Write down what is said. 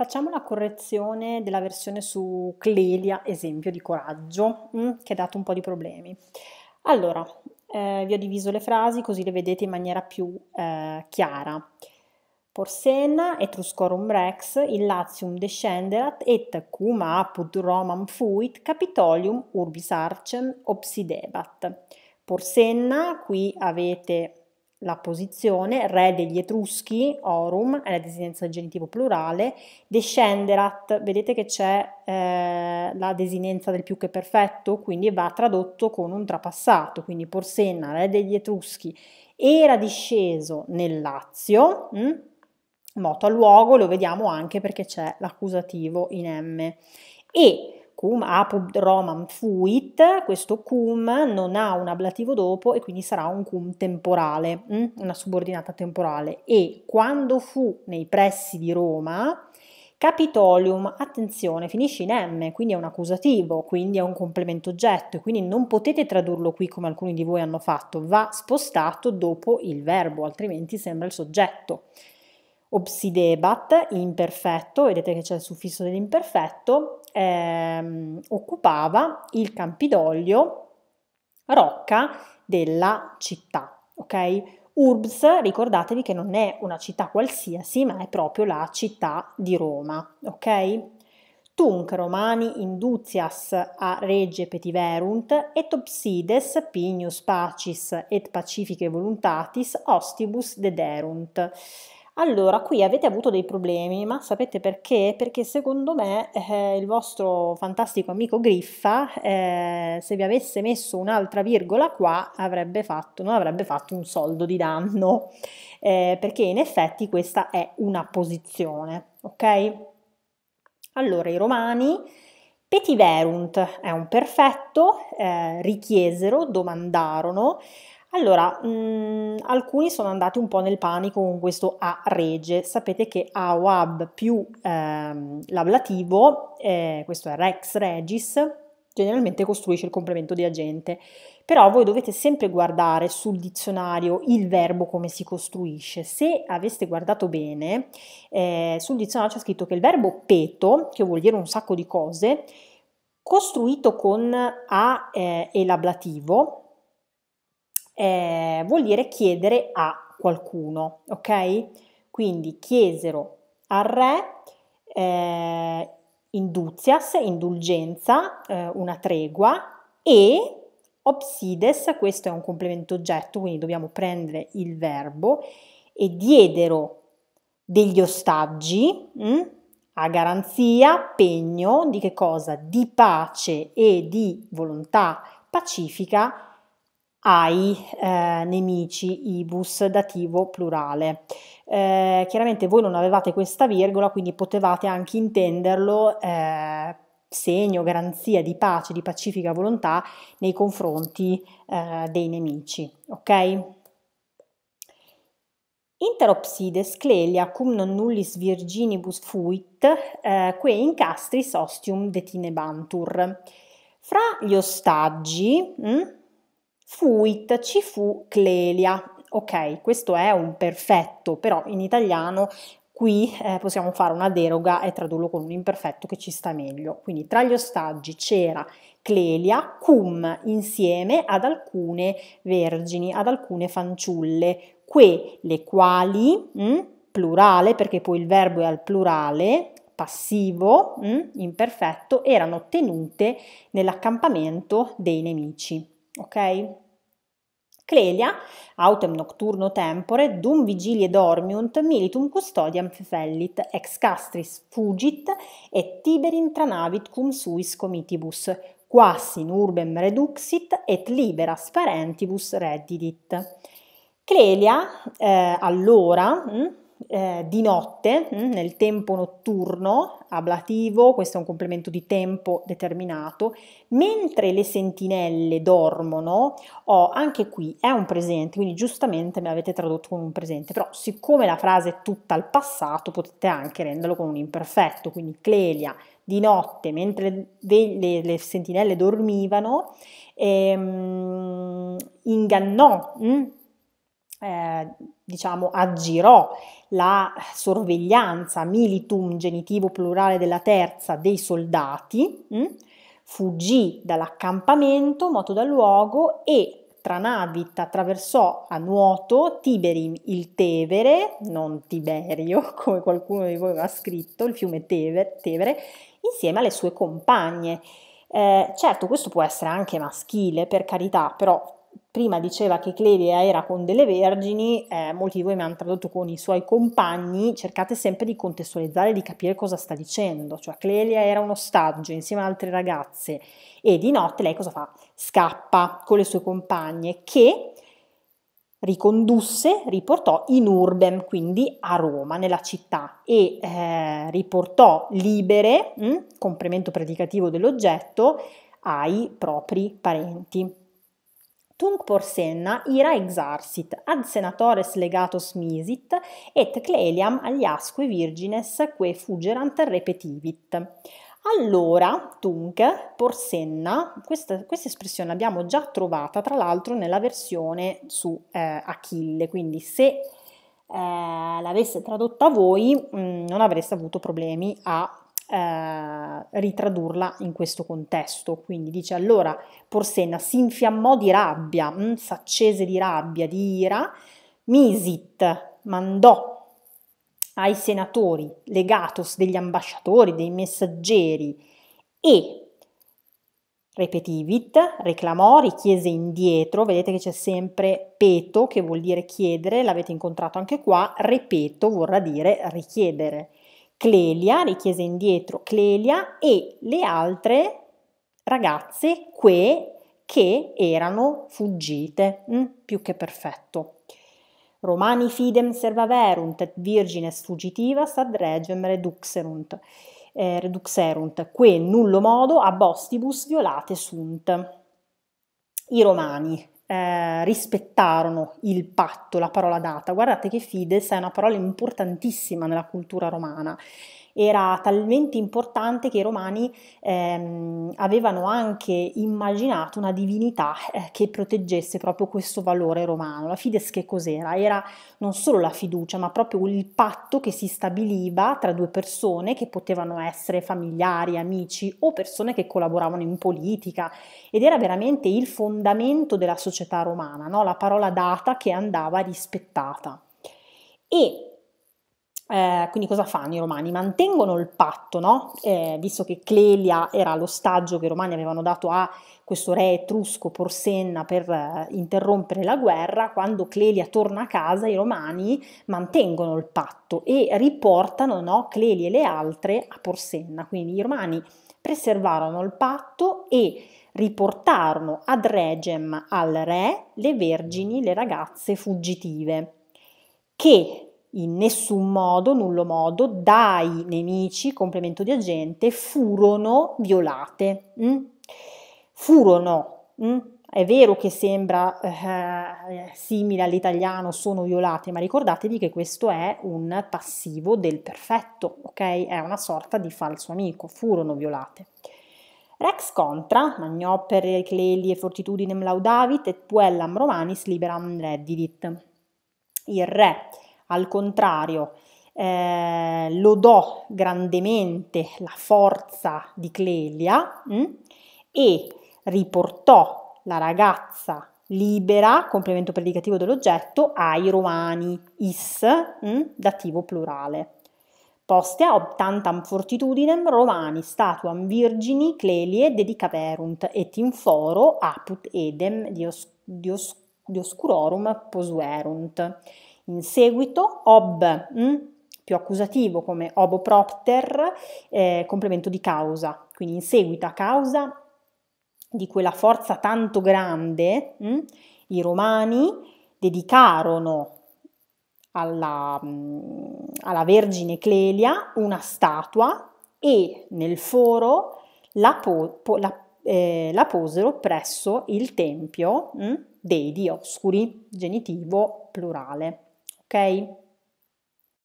Facciamo la correzione della versione su Clelia, esempio di coraggio, mm, che ha dato un po' di problemi. Allora, eh, vi ho diviso le frasi così le vedete in maniera più eh, chiara. Porsenna, Etruscorum Rex, Illatium descenderat, et cum apud Romam fuit, Capitolium urbis arcem obsidebat. Porsenna, qui avete la posizione, re degli Etruschi, Orum, è la desinenza del genitivo plurale, descenderat, vedete che c'è eh, la desinenza del più che perfetto, quindi va tradotto con un trapassato, quindi Porsenna, re degli Etruschi, era disceso nel Lazio, mh? Hm? moto a luogo, lo vediamo anche perché c'è l'accusativo in M, e cum apud Romam fuit, questo cum non ha un ablativo dopo e quindi sarà un cum temporale, mm? una subordinata temporale. E quando fu nei pressi di Roma, Capitolium, attenzione, finisce in M, quindi è un accusativo, quindi è un complemento oggetto, e quindi non potete tradurlo qui come alcuni di voi hanno fatto, va spostato dopo il verbo, altrimenti sembra il soggetto obsidebat, imperfetto, vedete che c'è il suffisso dell'imperfetto, ehm, occupava il Campidoglio, rocca della città, ok? Urbs, ricordatevi che non è una città qualsiasi, ma è proprio la città di Roma, ok? Tunc Romani induzias a regge petiverunt, et obsides pignus pacis et pacifice voluntatis ostibus dederunt. Allora, qui avete avuto dei problemi, ma sapete perché? Perché secondo me eh, il vostro fantastico amico Griffa, eh, se vi avesse messo un'altra virgola qua, avrebbe fatto, non avrebbe fatto un soldo di danno, eh, perché in effetti questa è una posizione, ok? Allora, i romani petiverunt è un perfetto, eh, richiesero, domandarono allora, mh, mm, alcuni sono andati un po' nel panico con questo A rege. Sapete che AWAB più ehm, l'ablativo, eh, questo è rex regis, generalmente costruisce il complemento di agente. Però voi dovete sempre guardare sul dizionario il verbo come si costruisce. Se aveste guardato bene, eh, sul dizionario c'è scritto che il verbo peto, che vuol dire un sacco di cose, costruito con A eh, e l'ablativo, eh, vuol dire chiedere a qualcuno, ok? Quindi chiesero al re eh, induzias, indulgenza, eh, una tregua e obsides, questo è un complemento oggetto, quindi dobbiamo prendere il verbo, e diedero degli ostaggi mh, mm, a garanzia, pegno di che cosa? Di pace e di volontà pacifica ai eh, nemici ibus dativo plurale. Eh, chiaramente voi non avevate questa virgola, quindi potevate anche intenderlo eh, segno, garanzia di pace, di pacifica volontà nei confronti eh, dei nemici. Ok? Interopsides clelia cum non nullis virginibus fuit, eh, que in castris ostium detinebantur. Fra gli ostaggi, mh, hm? Fuit ci fu Clelia. Ok, questo è un perfetto, però in italiano qui eh, possiamo fare una deroga e tradurlo con un imperfetto che ci sta meglio. Quindi tra gli ostaggi c'era Clelia cum insieme ad alcune vergini, ad alcune fanciulle, que le quali, mh, mm, plurale perché poi il verbo è al plurale, passivo, mh, mm, imperfetto, erano tenute nell'accampamento dei nemici ok? Clelia, autem nocturno tempore, dum vigilie dormiunt, militum custodiam fefellit, ex castris fugit, et tiber intranavit cum suis comitibus, quas in urbem reduxit, et liberas parentibus reddidit. Clelia, eh, allora, mh, hm? eh, di notte, mm, nel tempo notturno, ablativo, questo è un complemento di tempo determinato, mentre le sentinelle dormono, oh, anche qui è un presente, quindi giustamente me l'avete tradotto con un presente, però siccome la frase è tutta al passato potete anche renderlo con un imperfetto, quindi Clelia di notte mentre le, le, le sentinelle dormivano, ehm, ingannò, mh? Mm, eh, diciamo, aggirò la sorveglianza militum genitivo plurale della terza dei soldati, mh? Mm, fuggì dall'accampamento, moto dal luogo e tra Tranavit attraversò a nuoto Tiberim il Tevere, non Tiberio come qualcuno di voi aveva scritto, il fiume Tevere, Tevere insieme alle sue compagne. Eh, certo, questo può essere anche maschile, per carità, però prima diceva che Clelia era con delle vergini, eh, molti di voi mi hanno tradotto con i suoi compagni, cercate sempre di contestualizzare, di capire cosa sta dicendo, cioè Clelia era un ostaggio insieme ad altre ragazze e di notte lei cosa fa? Scappa con le sue compagne che ricondusse, riportò in Urbem, quindi a Roma, nella città, e eh, riportò libere, mh, hm, complemento predicativo dell'oggetto, ai propri parenti tunc porsenna ira exarsit, ad senatores legatos misit, et cleliam agli asque virgines que fuggerant repetivit. Allora, tunc, porsenna, questa, questa, espressione l'abbiamo già trovata tra l'altro nella versione su eh, Achille, quindi se eh, l'avesse tradotta voi mh, mm, non avreste avuto problemi a eh, ritradurla in questo contesto. Quindi dice allora Porsenna si infiammò di rabbia, mh, mm, s'accese di rabbia, di ira, misit, mandò ai senatori, legatos degli ambasciatori, dei messaggeri e Repetivit, reclamò, richiese indietro, vedete che c'è sempre peto che vuol dire chiedere, l'avete incontrato anche qua, repeto vorrà dire richiedere. Clelia, richiese indietro Clelia e le altre ragazze que che erano fuggite. Mm, più che perfetto. Romani fidem servaverunt et virgines fugitivas ad regem reduxerunt, eh, reduxerunt, que nullo modo a bostibus violate sunt. I romani, eh, rispettarono il patto, la parola data. Guardate che fides è una parola importantissima nella cultura romana era talmente importante che i romani ehm, avevano anche immaginato una divinità eh, che proteggesse proprio questo valore romano. La fides che cos'era? Era non solo la fiducia, ma proprio il patto che si stabiliva tra due persone che potevano essere familiari, amici o persone che collaboravano in politica ed era veramente il fondamento della società romana, no? la parola data che andava rispettata. E eh, quindi cosa fanno i romani? Mantengono il patto, no? eh, visto che Clelia era l'ostaggio che i romani avevano dato a questo re etrusco Porsenna per eh, interrompere la guerra, quando Clelia torna a casa i romani mantengono il patto e riportano no, Clelia e le altre a Porsenna, quindi i romani preservarono il patto e riportarono ad Regem al re le vergini, le ragazze fuggitive che in nessun modo, nullo modo, dai nemici, complemento di agente, furono violate. Mm? Furono. Mm? È vero che sembra eh, simile all'italiano sono violate, ma ricordatevi che questo è un passivo del perfetto, ok? È una sorta di falso amico, furono violate. Rex contra, magnopere, cleli e fortitudinem laudavit, et puellam romanis liberam reddidit. Il re al contrario, eh, lodò grandemente la forza di Clelia mh, mm, e riportò la ragazza libera, complemento predicativo dell'oggetto, ai romani, is, mh, mm, dativo plurale. Postea optantam fortitudinem romani statuam virgini clelie dedicaverunt et in foro aput edem dios, dios, dioscurorum posuerunt. In seguito, ob, mh, hm, più accusativo come obopropter, eh, complemento di causa. Quindi in seguito a causa di quella forza tanto grande, mh, hm, i romani dedicarono alla, hm, alla, Vergine Clelia una statua e nel foro la, po, po, la, eh, la posero presso il tempio mh, dei Dioscuri, genitivo plurale ok?